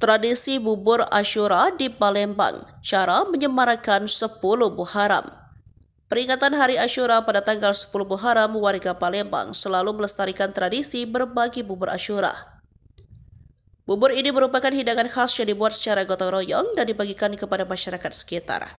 Tradisi bubur Asyura di Palembang, cara menyemarakan 10 Muharram. Peringatan Hari Asyura pada tanggal 10 Muharram, warga Palembang selalu melestarikan tradisi berbagi bubur Asyura. Bubur ini merupakan hidangan khas yang dibuat secara gotong royong dan dibagikan kepada masyarakat sekitar.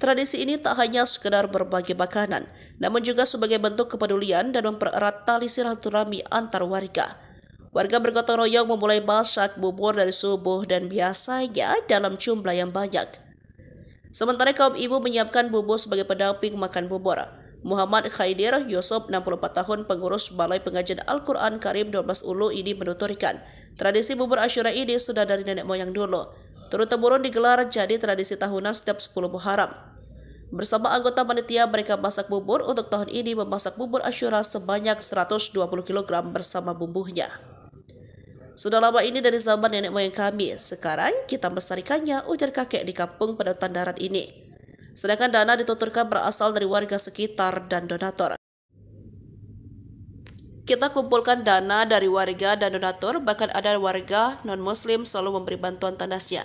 Tradisi ini tak hanya sekedar berbagi makanan, namun juga sebagai bentuk kepedulian dan mempererat tali silaturahmi antar warga. Warga bergotong royong memulai masak bubur dari subuh dan biasanya dalam jumlah yang banyak. Sementara kaum ibu menyiapkan bubur sebagai pendamping makan bubur. Muhammad Khaidir Yusuf, 64 tahun, pengurus Balai Pengajian Al-Quran Karim 12 Ulu ini menuturkan, tradisi bubur Asyura ini sudah dari nenek moyang dulu. Turun-temurun digelar jadi tradisi tahunan setiap 10 Muharram. Bersama anggota panitia, mereka masak bubur untuk tahun ini memasak bubur Asyura sebanyak 120 kg bersama bumbunya. Sudah lama ini dari zaman nenek moyang kami. Sekarang kita melestarikannya, ujar kakek di kampung pendotan darat ini. Sedangkan dana dituturkan berasal dari warga sekitar dan donatur. Kita kumpulkan dana dari warga dan donatur, bahkan ada warga non-muslim selalu memberi bantuan tandasnya.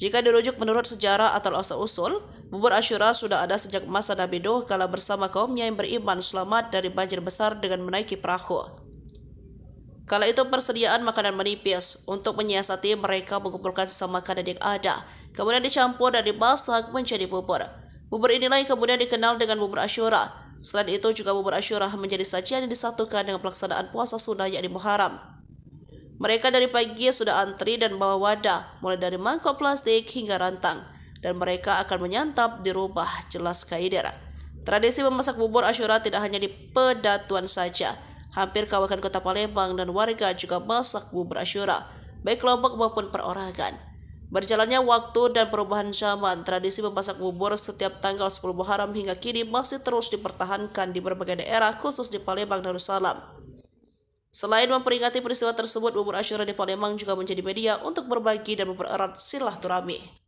Jika dirujuk menurut sejarah atau asal-usul, bubur Asyura sudah ada sejak masa Nabi Nuh kala bersama kaumnya yang beriman selamat dari banjir besar dengan menaiki perahu. Kala itu persediaan makanan menipis untuk menyiasati mereka mengumpulkan sesama makanan yang ada, kemudian dicampur dan dimasak menjadi bubur. Bubur inilah yang kemudian dikenal dengan bubur Asyura. Selain itu juga bubur Asyura menjadi sajian yang disatukan dengan pelaksanaan puasa sunnah yakni Muharram. Mereka dari pagi sudah antri dan bawa wadah, mulai dari mangkok plastik hingga rantang, dan mereka akan menyantap di rumah jelas kaidera. Tradisi memasak bubur Asyura tidak hanya di pedatuan saja, Hampir kawakan kota Palembang dan warga juga masak bubur asyura, baik kelompok maupun perorangan. Berjalannya waktu dan perubahan zaman, tradisi memasak bubur setiap tanggal 10 Muharram hingga kini masih terus dipertahankan di berbagai daerah khusus di Palembang dan Darussalam. Selain memperingati peristiwa tersebut, bubur asyura di Palembang juga menjadi media untuk berbagi dan mempererat silaturahmi.